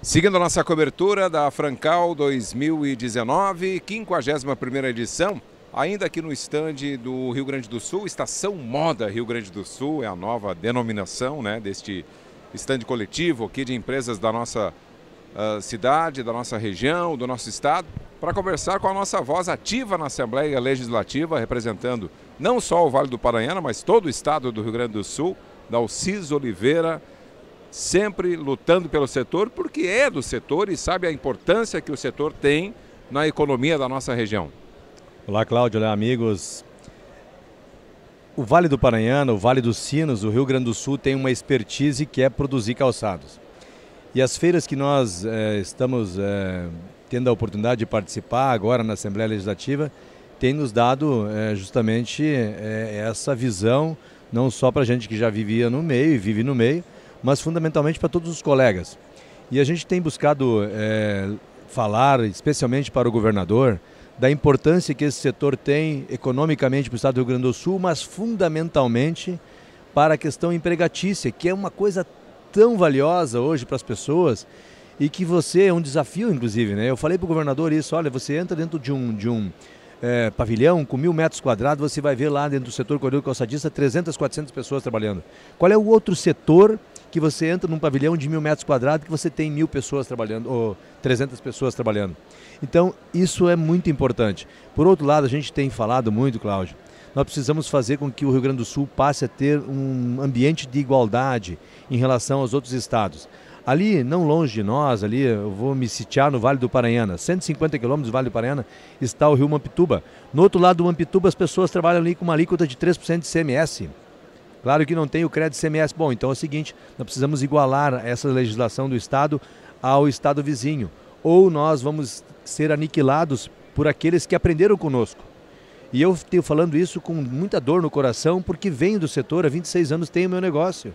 Seguindo a nossa cobertura da Francal 2019, 51ª edição, ainda aqui no estande do Rio Grande do Sul, Estação Moda Rio Grande do Sul, é a nova denominação né, deste estande coletivo aqui de empresas da nossa uh, cidade, da nossa região, do nosso estado, para conversar com a nossa voz ativa na Assembleia Legislativa, representando não só o Vale do Paranhana, mas todo o estado do Rio Grande do Sul, da Alcis Oliveira, sempre lutando pelo setor, porque é do setor e sabe a importância que o setor tem na economia da nossa região. Olá, Cláudio, olá, amigos. O Vale do Paranhana, o Vale dos Sinos, o Rio Grande do Sul tem uma expertise que é produzir calçados. E as feiras que nós eh, estamos eh, tendo a oportunidade de participar agora na Assembleia Legislativa tem nos dado eh, justamente essa visão, não só para a gente que já vivia no meio e vive no meio, mas fundamentalmente para todos os colegas. E a gente tem buscado é, falar, especialmente para o governador, da importância que esse setor tem economicamente para o estado do Rio Grande do Sul, mas fundamentalmente para a questão empregatícia, que é uma coisa tão valiosa hoje para as pessoas e que você é um desafio, inclusive. Né? Eu falei para o governador isso: olha, você entra dentro de um, de um é, pavilhão com mil metros quadrados, você vai ver lá dentro do setor corredor calçadista 300, 400 pessoas trabalhando. Qual é o outro setor que você entra num pavilhão de mil metros quadrados que você tem mil pessoas trabalhando, ou 300 pessoas trabalhando. Então, isso é muito importante. Por outro lado, a gente tem falado muito, Cláudio, nós precisamos fazer com que o Rio Grande do Sul passe a ter um ambiente de igualdade em relação aos outros estados. Ali, não longe de nós, ali, eu vou me sitiar no Vale do Paranhana, 150 quilômetros do Vale do Paranhana, está o rio Mampituba. No outro lado do Mampituba, as pessoas trabalham ali com uma alíquota de 3% de CMS. Claro que não tem o crédito CMS. Bom, então é o seguinte, nós precisamos igualar essa legislação do Estado ao Estado vizinho. Ou nós vamos ser aniquilados por aqueles que aprenderam conosco. E eu tenho falando isso com muita dor no coração, porque venho do setor, há 26 anos tenho meu negócio.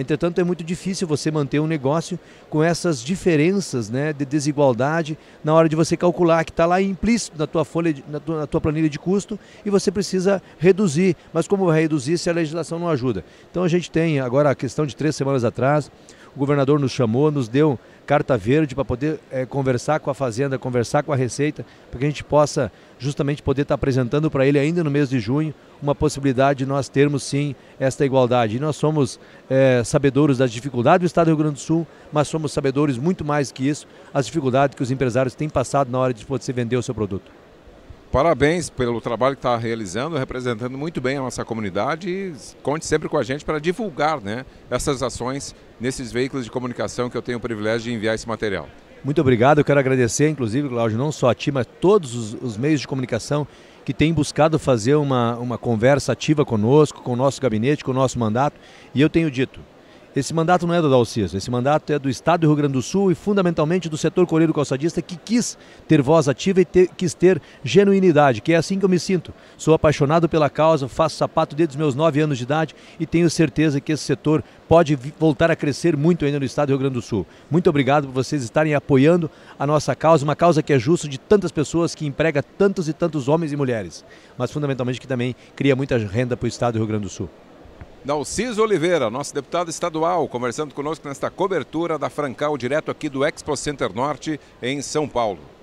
Entretanto, é muito difícil você manter um negócio com essas diferenças né, de desigualdade na hora de você calcular, que está lá implícito na tua, folha, de, na, tua, na tua planilha de custo e você precisa reduzir. Mas como vai reduzir se a legislação não ajuda? Então a gente tem agora a questão de três semanas atrás, o governador nos chamou, nos deu carta verde para poder é, conversar com a Fazenda, conversar com a Receita, para que a gente possa justamente poder estar tá apresentando para ele ainda no mês de junho uma possibilidade de nós termos sim esta igualdade. E nós somos é, sabedores das dificuldades do Estado do Rio Grande do Sul, mas somos sabedores muito mais que isso, as dificuldades que os empresários têm passado na hora de poder vender o seu produto. Parabéns pelo trabalho que está realizando, representando muito bem a nossa comunidade e conte sempre com a gente para divulgar né, essas ações nesses veículos de comunicação que eu tenho o privilégio de enviar esse material. Muito obrigado, eu quero agradecer, inclusive, Cláudio, não só a ti, mas todos os, os meios de comunicação que têm buscado fazer uma, uma conversa ativa conosco, com o nosso gabinete, com o nosso mandato. E eu tenho dito, esse mandato não é do Dalciso, esse mandato é do Estado do Rio Grande do Sul e fundamentalmente do setor coleiro calçadista que quis ter voz ativa e ter, quis ter genuinidade, que é assim que eu me sinto. Sou apaixonado pela causa, faço sapato desde os meus 9 anos de idade e tenho certeza que esse setor pode voltar a crescer muito ainda no Estado do Rio Grande do Sul. Muito obrigado por vocês estarem apoiando a nossa causa, uma causa que é justa de tantas pessoas, que emprega tantos e tantos homens e mulheres, mas fundamentalmente que também cria muita renda para o Estado do Rio Grande do Sul. Dalciso Oliveira, nosso deputado estadual, conversando conosco nesta cobertura da Francal, direto aqui do Expo Center Norte, em São Paulo.